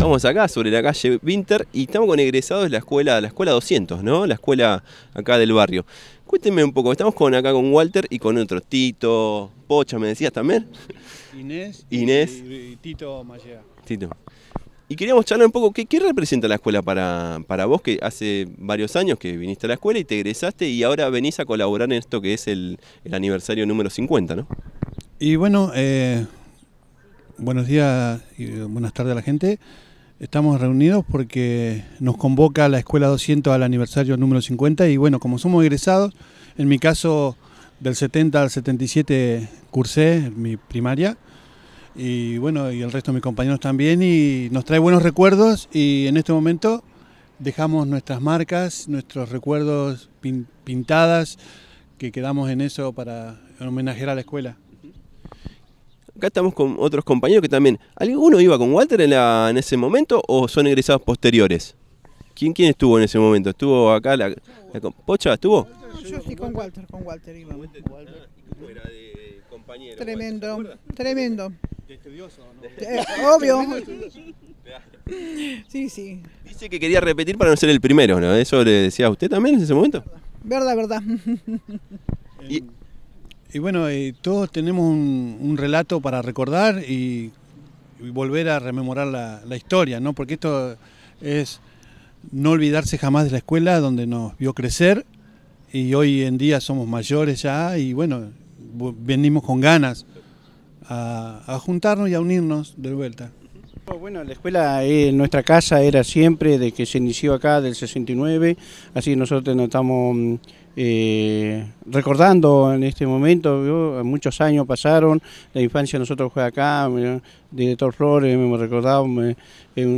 Estamos acá sobre la calle Winter y estamos con egresados de la escuela, la escuela 200, ¿no? La escuela acá del barrio. Cuéntenme un poco, estamos con acá con Walter y con otro, Tito, Pocha, me decías también. Inés. Y, Tito Mallea. Tito. Y queríamos charlar un poco, ¿qué, representa la escuela para, vos? Que hace varios años que viniste a la escuela y te egresaste y ahora venís a colaborar en esto que es el, aniversario número 50, ¿no? Y bueno, eh, buenos días y buenas tardes a la gente. Estamos reunidos porque nos convoca la Escuela 200 al aniversario número 50 y bueno, como somos egresados, en mi caso del 70 al 77 cursé mi primaria y bueno, y el resto de mis compañeros también y nos trae buenos recuerdos y en este momento dejamos nuestras marcas, nuestros recuerdos pintadas que quedamos en eso para homenajear a la escuela. Acá estamos con otros compañeros que también. ¿Alguno iba con Walter en, ese momento o son egresados posteriores? ¿Quién, ¿Quién estuvo en ese momento? ¿Estuvo acá la, Pocha? ¿Estuvo? yo sí con Walter, con Walter iba. Tremendo, tremendo. Eh, obvio. Sí, sí. Dice que quería repetir para no ser el primero, ¿no? ¿Eso le decía a usted también en ese momento? Verdad, verdad. Y, y bueno, eh, todos tenemos un, relato para recordar y, volver a rememorar la, historia, ¿no? Porque esto es no olvidarse jamás de la escuela donde nos vio crecer y hoy en día somos mayores ya y bueno, venimos con ganas a, juntarnos y a unirnos de vuelta. Bueno, la escuela, eh, nuestra casa era siempre, de que se inició acá del 69, así nosotros nos estamos mm, eh, recordando en este momento, muchos años pasaron, la infancia nosotros fue acá, director Flores me recordaba, recordado un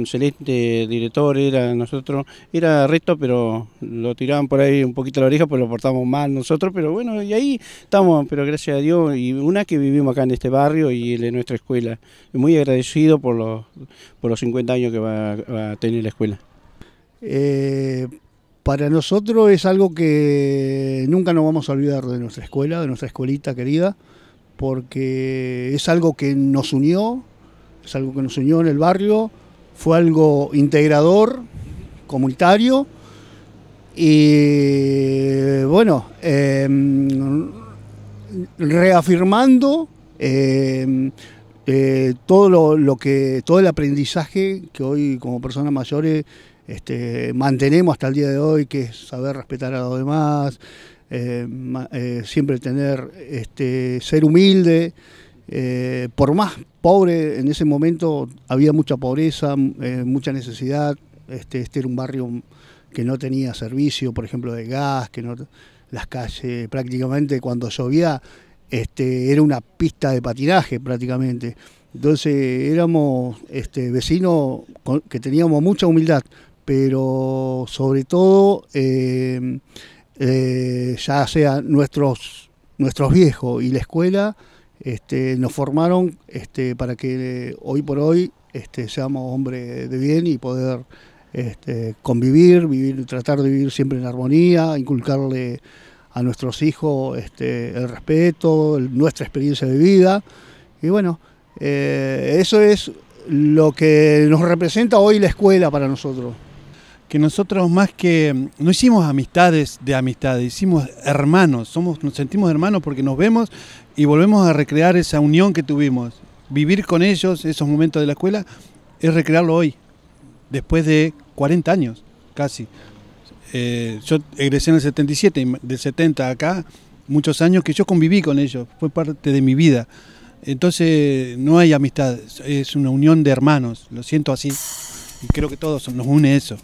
excelente director era nosotros, era resto, pero lo tiraban por ahí un poquito la oreja, pues lo portamos mal nosotros, pero bueno, y ahí estamos, pero gracias a Dios, y una que vivimos acá en este barrio y en nuestra escuela, muy agradecido por los, por los 50 años que va, va a tener la escuela. Eh para nosotros es algo que nunca nos vamos a olvidar de nuestra escuela, de nuestra escuelita querida, porque es algo que nos unió, es algo que nos unió en el barrio, fue algo integrador, comunitario, y bueno, em, reafirmando em, eh, todo lo, lo, que todo el aprendizaje que hoy como personas mayores este, mantenemos hasta el día de hoy, que es saber respetar a los demás, eh, eh, siempre tener, este, ser humilde. Eh, por más pobre, en ese momento había mucha pobreza, mucha necesidad. Este, este era un barrio que no tenía servicio, por ejemplo, de gas, que las calles prácticamente cuando llovía este, era una pista de patinaje prácticamente. Entonces éramos este, vecinos que teníamos mucha humildad pero sobre todo em, eh, ya sea nuestros, viejos y la escuela este, nos formaron este, para que eh, hoy por hoy este, seamos hombres de bien y poder convivir, vivir, tratar de vivir siempre en armonía, inculcarle a nuestros hijos el respeto, nuestra experiencia de vida. Y bueno, eh, eso es lo que nos representa hoy la escuela para nosotros que nosotros más que no hicimos amistades de amistades, hicimos hermanos, somos, nos sentimos hermanos porque nos vemos y volvemos a recrear esa unión que tuvimos. Vivir con ellos esos momentos de la escuela es recrearlo hoy, después de 40 años casi. Eh, yo egresé en el 77, del 70 acá, muchos años que yo conviví con ellos, fue parte de mi vida. Entonces no hay amistad, es una unión de hermanos, lo siento así. Y creo que todos nos une eso.